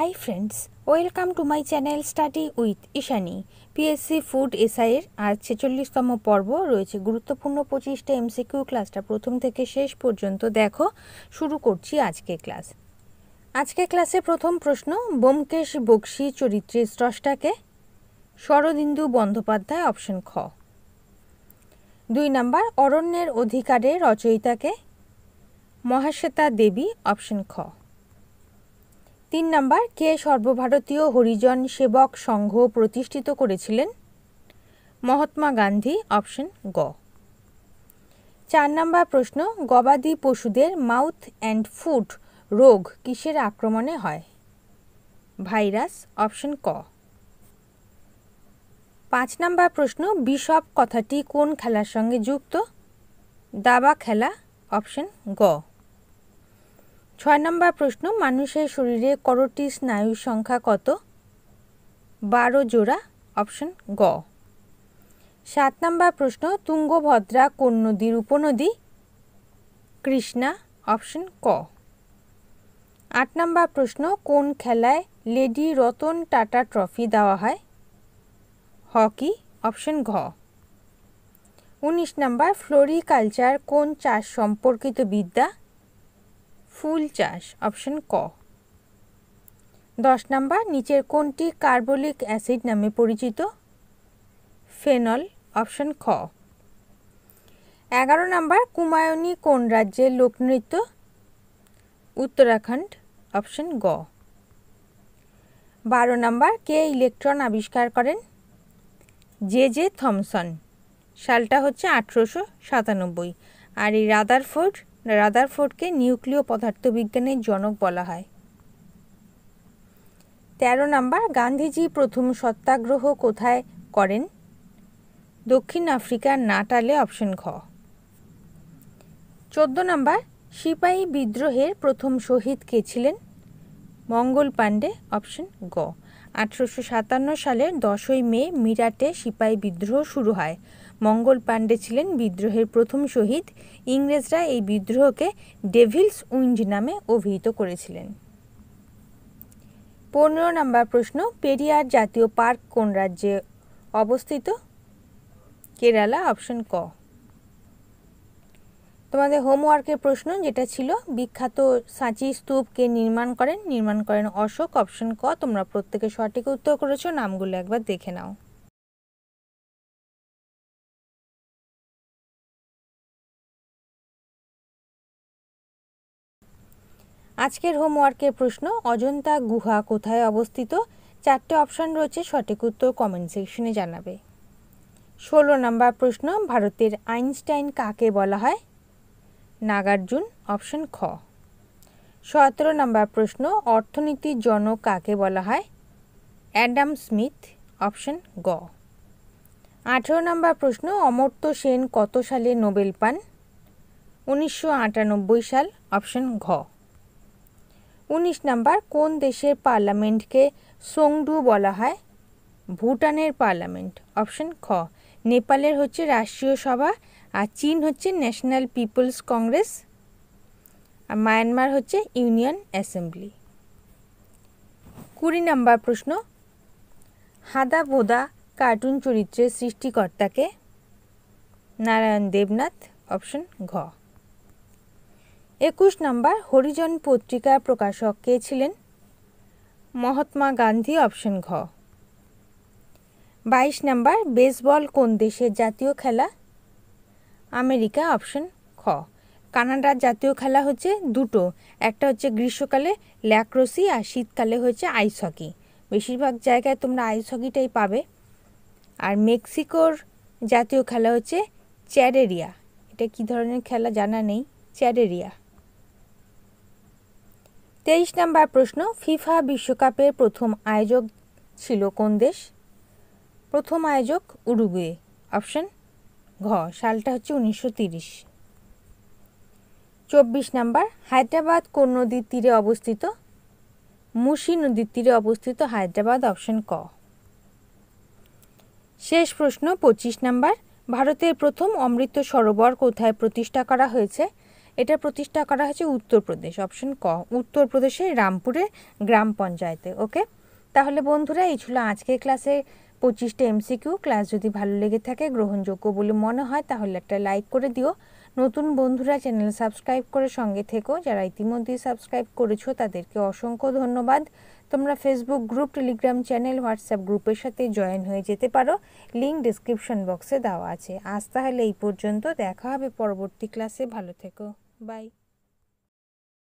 High friends welcome to my channel study with Ishani PSC food এসআইয়ের আজ ছেচল্লিশতম পর্ব রয়েছে গুরুত্বপূর্ণ পঁচিশটা এমসিকিউ ক্লাসটা প্রথম থেকে শেষ পর্যন্ত দেখো শুরু করছি আজকে ক্লাস আজকে ক্লাসে প্রথম প্রশ্ন বোমকেশ বক্সি চরিত্রের স্রষ্টাকে শরদিন্দু বন্দ্যোপাধ্যায় অপশন খ দুই নাম্বার অরণ্যের অধিকারে রচয়িতাকে মহাশ্বেতা দেবী অপশন খ তিন নম্বর কে সর্বভারতীয় হরিজন সেবক সংঘ প্রতিষ্ঠিত করেছিলেন মহাত্মা গান্ধী অপশন গ চার নম্বর প্রশ্ন গবাদি পশুদের মাউথ অ্যান্ড ফুট রোগ কিসের আক্রমণে হয় ভাইরাস অপশন ক পাঁচ নম্বর প্রশ্ন বিশপ কথাটি কোন খেলার সঙ্গে যুক্ত দাবা খেলা অপশন গ ছয় নম্বর প্রশ্ন মানুষের শরীরে করোটি স্নায়ুর সংখ্যা কত বারো জোড়া অপশন গ সাত নম্বর প্রশ্ন তুঙ্গভদ্রা কোন নদীর উপনদী কৃষ্ণা অপশন ক আট নম্বর প্রশ্ন কোন খেলায় লেডি রতন টাটা ট্রফি দেওয়া হয় হকি অপশন ঘ উনিশ নম্বর ফ্লোরিকালচার কোন চাষ সম্পর্কিত বিদ্যা ফুল চাষ অপশন ক দশ নাম্বার নিচের কোনটি কার্বলিক অ্যাসিড নামে পরিচিত ফেনল অপশন খ এগারো নাম্বার কুমায়ুনি কোন রাজ্যের লোকনৃত্য উত্তরাখণ্ড অপশন গ বারো নাম্বার কে ইলেকট্রন আবিষ্কার করেন জে জে থমসন সালটা হচ্ছে আঠেরোশো সাতানব্বই আর এই রাদারফোর্ড রাদারফোর্ডকে নিউক্লিয় পদার্থবিজ্ঞানের জনক বলা হয় তেরো নাম্বার গান্ধীজি প্রথম সত্যাগ্রহ কোথায় করেন দক্ষিণ আফ্রিকার নাটালে অপশন ঘ চোদ্দ নম্বর সিপাহী বিদ্রোহের প্রথম শহীদ কে ছিলেন মঙ্গল পাণ্ডে অপশন গ আঠারোশো সাতান্ন সালের দশই মে মিরাটে সিপাহী বিদ্রোহ শুরু হয় মঙ্গল পাণ্ডে ছিলেন বিদ্রোহের প্রথম শহীদ ইংরেজরা এই বিদ্রোহকে ডেভিলস উইন্ড নামে অভিহিত করেছিলেন পনেরো নম্বর প্রশ্ন পেরিয়ার জাতীয় পার্ক কোন রাজ্যে অবস্থিত কেরালা অপশন ক তোমাদের হোমওয়ার্কের প্রশ্ন যেটা ছিল বিখ্যাত সাঁচি স্তূপকে নির্মাণ করেন নির্মাণ করেন অশোক অপশন ক তোমরা প্রত্যেকে সঠিক উত্তর করেছো নামগুলো একবার দেখে নাও আজকের হোমওয়ার্কের প্রশ্ন অজন্তা গুহা কোথায় অবস্থিত চারটে অপশান রয়েছে সঠিক উত্তর কমেন্ট সেকশনে জানাবে ষোলো নম্বর প্রশ্ন ভারতের আইনস্টাইন কাকে বলা হয় নাগার্জুন অপশন খ সতেরো নম্বর প্রশ্ন অর্থনীতির জনক কাকে বলা হয় অ্যাডাম স্মিথ অপশন গ আঠেরো নম্বর প্রশ্ন অমর্ত্য সেন কত সালে নোবেল পান উনিশশো সাল অপশন ঘ উনিশ নাম্বার কোন দেশের পার্লামেন্টকে সোংডু বলা হয় ভুটানের পার্লামেন্ট অপশন খ নেপালের হচ্ছে রাষ্ট্রীয় সভা আর চীন হচ্ছে ন্যাশনাল পিপলস কংগ্রেস আর মায়ানমার হচ্ছে ইউনিয়ন অ্যাসেম্বলি কুড়ি নাম্বার প্রশ্ন হাদা ভোদা কার্টুন চরিত্রের সৃষ্টিকর্তাকে নারায়ণ দেবনাথ অপশন ঘ একুশ নম্বর হরিজন পত্রিকার প্রকাশক কে ছিলেন মহাত্মা গান্ধী অপশন ঘ বাইশ নম্বর বেসবল কোন দেশের জাতীয় খেলা আমেরিকা অপশন খ কানাডার জাতীয় খেলা হচ্ছে দুটো একটা হচ্ছে গ্রীষ্মকালে ল্যাক্রোসি আর শীতকালে হচ্ছে আইস হকি বেশিরভাগ জায়গায় তোমরা আইস হকিটাই পাবে আর মেক্সিকোর জাতীয় খেলা হচ্ছে চ্যারেরিয়া এটা কী ধরনের খেলা জানা নেই চ্যারেরিয়া তেইশ নাম্বার প্রশ্ন ফিফা বিশ্বকাপের প্রথম আয়োজক ছিল কোন দেশ প্রথম আয়োজক উরুগুয়ে অপশন ঘ সালটা হচ্ছে উনিশশো তিরিশ চব্বিশ নাম্বার হায়দ্রাবাদ কোন নদীর তীরে অবস্থিত মুশি নদীর তীরে অবস্থিত হায়দ্রাবাদ অপশন ক শেষ প্রশ্ন পঁচিশ নাম্বার ভারতের প্রথম অমৃত সরোবর কোথায় প্রতিষ্ঠা করা হয়েছে এটা প্রতিষ্ঠা করা হয়েছে উত্তরপ্রদেশ অপশন ক উত্তরপ্রদেশে রামপুরে গ্রাম পঞ্চায়েতে ওকে তাহলে বন্ধুরা এই ছিল আজকের ক্লাসে পঁচিশটা এমসিকিউ ক্লাস যদি ভালো লেগে থাকে গ্রহণযোগ্য বলে মনে হয় তাহলে একটা লাইক করে দিও নতুন বন্ধুরা চ্যানেল সাবস্ক্রাইব করে সঙ্গে থেকো যারা ইতিমধ্যে সাবস্ক্রাইব করেছো তাদেরকে অসংখ্য ধন্যবাদ তোমরা Facebook group Telegram channel WhatsApp গ্রুপের সাথে জয়েন হয়ে যেতে পারো লিঙ্ক ডিসক্রিপশন বক্সে দেওয়া আছে আজ তাহলে এই পর্যন্ত দেখা হবে পরবর্তী ক্লাসে ভালো থেকো Bye.